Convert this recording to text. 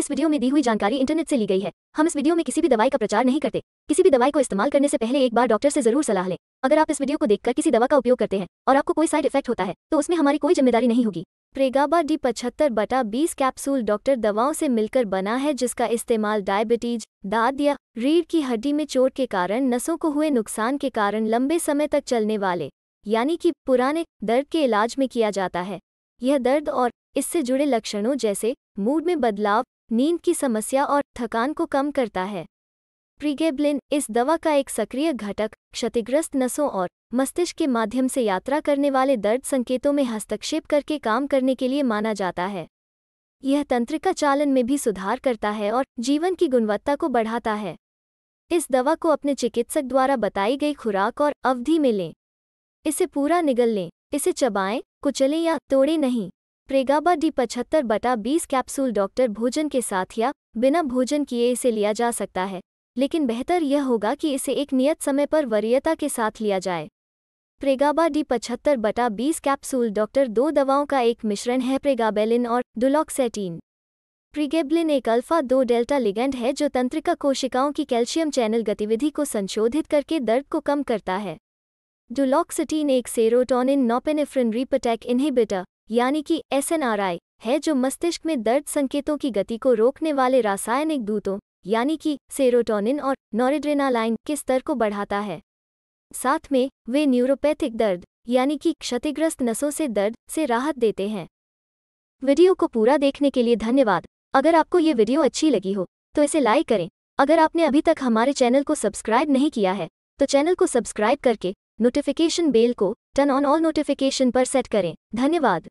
इस वीडियो में दी हुई जानकारी इंटरनेट से ली गई है हम इस वीडियो में किसी भी दवाई का प्रचार नहीं करते किसी भी दवाई को इस्तेमाल करने से पहले एक बार डॉक्टर से जरूर सलाह लें अगर आप इस वीडियो को देखकर किसी दवा का उपयोग करते हैं और आपको कोई साइड इफेक्ट होता है तो उसमें हमारी कोई जिम्मेदारी नहीं होगी प्रेगाबा डी पचहत्तर बटा बीस कैप्सूल डॉक्टर दवाओं से मिलकर बना है जिसका इस्तेमाल डायबिटीज दाद या रीढ़ की हड्डी में चोट के कारण नसों को हुए नुकसान के कारण लंबे समय तक चलने वाले यानी कि पुराने दर्द के इलाज में किया जाता है यह दर्द और इससे जुड़े लक्षणों जैसे मूड में बदलाव नींद की समस्या और थकान को कम करता है प्रीगेब्लिन इस दवा का एक सक्रिय घटक क्षतिग्रस्त नसों और मस्तिष्क के माध्यम से यात्रा करने वाले दर्द संकेतों में हस्तक्षेप करके काम करने के लिए माना जाता है यह तंत्रिका चालन में भी सुधार करता है और जीवन की गुणवत्ता को बढ़ाता है इस दवा को अपने चिकित्सक द्वारा बताई गई खुराक और अवधि में लें इसे पूरा निगल लें इसे चबाएं कुचलें या तोड़ें नहीं प्रेगाबा डी पचहत्तर बटा बीस कैप्सूल डॉक्टर भोजन के साथ या बिना भोजन किए इसे लिया जा सकता है लेकिन बेहतर यह होगा कि इसे एक नियत समय पर वरीयता के साथ लिया जाए प्रेगाबा डी पचहत्तर बटा बीस कैप्सूल डॉक्टर दो दवाओं का एक मिश्रण है प्रेगाबेलिन और डुलॉक्सेटीन प्रिगेब्लिन एक अल्फा दो डेल्टा लिगेंड है जो तंत्रिका कोशिकाओं की कैल्शियम चैनल गतिविधि को संशोधित करके दर्द को कम करता है डुलॉक्सिटीन एक सेरोटोनिन नोपेनिफ्रिन रिपटेक इनहिबिटर यानी कि एस है जो मस्तिष्क में दर्द संकेतों की गति को रोकने वाले रासायनिक दूतों यानी कि सेरोटोनिन और नॉरिड्रेनालाइन के स्तर को बढ़ाता है साथ में वे न्यूरोपैथिक दर्द यानी कि क्षतिग्रस्त नसों से दर्द से राहत देते हैं वीडियो को पूरा देखने के लिए धन्यवाद अगर आपको ये वीडियो अच्छी लगी हो तो इसे लाइक करें अगर आपने अभी तक हमारे चैनल को सब्सक्राइब नहीं किया है तो चैनल को सब्सक्राइब करके नोटिफिकेशन बेल को टर्न ऑन ऑल नोटिफिकेशन पर सेट करें धन्यवाद